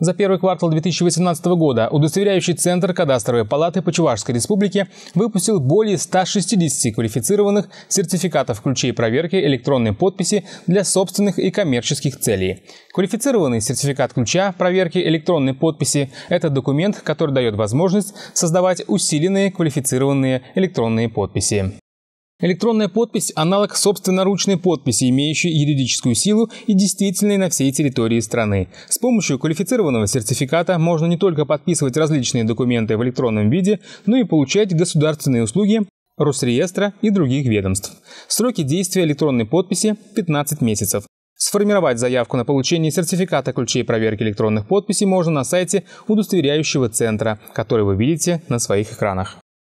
За первый квартал 2018 года удостоверяющий центр кадастровой палаты Почувашской республики выпустил более 160 квалифицированных сертификатов ключей проверки электронной подписи для собственных и коммерческих целей. Квалифицированный сертификат ключа проверки электронной подписи – это документ, который дает возможность создавать усиленные квалифицированные электронные подписи. Электронная подпись – аналог собственноручной подписи, имеющей юридическую силу и действительной на всей территории страны. С помощью квалифицированного сертификата можно не только подписывать различные документы в электронном виде, но и получать государственные услуги Росреестра и других ведомств. Сроки действия электронной подписи – 15 месяцев. Сформировать заявку на получение сертификата ключей проверки электронных подписей можно на сайте удостоверяющего центра, который вы видите на своих экранах.